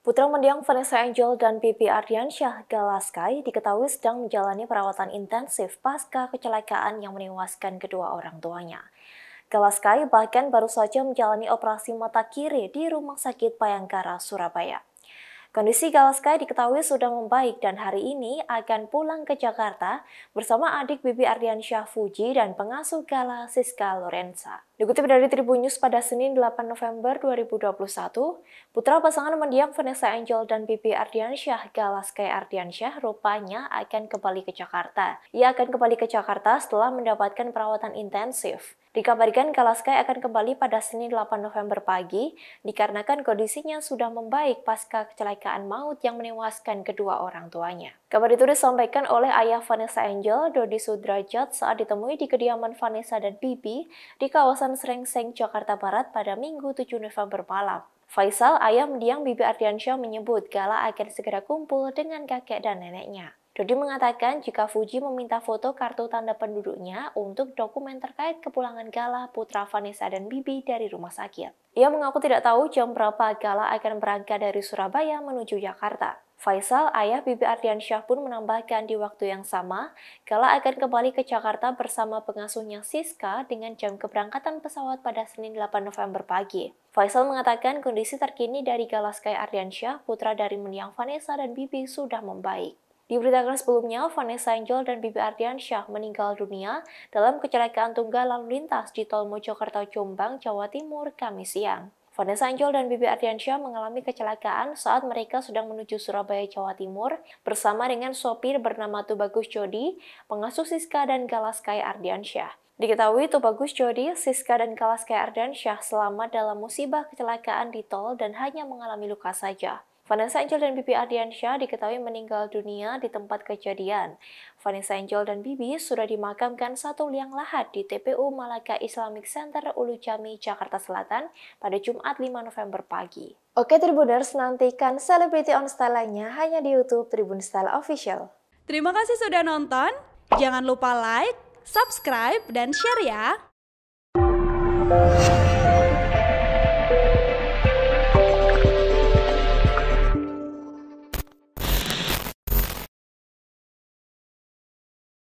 Putra mendiang Vanessa Angel dan Bibi Ardiansyah Galaskai diketahui sedang menjalani perawatan intensif pasca kecelakaan yang menewaskan kedua orang tuanya. Galaskai bahkan baru saja menjalani operasi mata kiri di Rumah Sakit Bayangkara, Surabaya. Kondisi Galaskai diketahui sudah membaik dan hari ini akan pulang ke Jakarta bersama adik Bibi Ardiansyah Fuji dan pengasuh Gala Siska Lorenza. Dikutip dari Tribun News pada Senin 8 November 2021, putra pasangan mendiang Vanessa Angel dan Bibi Ardiansyah Galaskai Ardiansyah rupanya akan kembali ke Jakarta. Ia akan kembali ke Jakarta setelah mendapatkan perawatan intensif. Dikabarkan Kalaskai akan kembali pada Senin 8 November pagi dikarenakan kondisinya sudah membaik pasca kecelakaan maut yang menewaskan kedua orang tuanya. Kabar itu disampaikan oleh ayah Vanessa Angel, Dodi Sudrajat saat ditemui di kediaman Vanessa dan Bibi di kawasan Srengseng, Jakarta Barat pada Minggu 7 November malam. Faisal, ayah mendiang Bibi Ardiansyah menyebut Gala akan segera kumpul dengan kakek dan neneknya. Dodi mengatakan jika Fuji meminta foto kartu tanda penduduknya untuk dokumen terkait kepulangan Gala, Putra Vanessa dan Bibi dari rumah sakit. Ia mengaku tidak tahu jam berapa Gala akan berangkat dari Surabaya menuju Jakarta. Faisal, ayah Bibi Ardiansyah pun menambahkan di waktu yang sama, Gala akan kembali ke Jakarta bersama pengasuhnya Siska dengan jam keberangkatan pesawat pada Senin 8 November pagi. Faisal mengatakan kondisi terkini dari Gala Sky Ardiansyah, putra dari mendiang Vanessa dan Bibi sudah membaik. Diberitakan sebelumnya, Vanessa Angel dan Bibi Ardiansyah meninggal dunia dalam kecelakaan tunggal lalu lintas di Tol Mojokerto, Jombang, Jawa Timur, Kamis siang. Vanessa Angel dan Bibi Ardiansyah mengalami kecelakaan saat mereka sedang menuju Surabaya, Jawa Timur bersama dengan sopir bernama Tubagus Jodi, pengasuh Siska dan Galaskai Ardiansyah. Diketahui Tubagus Jodi, Siska, dan Kalaskai Ardiansyah selamat dalam musibah kecelakaan di tol dan hanya mengalami luka saja. Vanessa Angel dan Bibi Ardiansyah diketahui meninggal dunia di tempat kejadian. Vanessa Angel dan Bibi sudah dimakamkan satu liang lahat di TPU Malaka Islamic Center Ulu Jami, Jakarta Selatan pada Jumat 5 November pagi. Oke Tribuners, nantikan Celebrity on Style lainnya hanya di Youtube Tribun Style Official. Terima kasih sudah nonton, jangan lupa like, subscribe, dan share ya!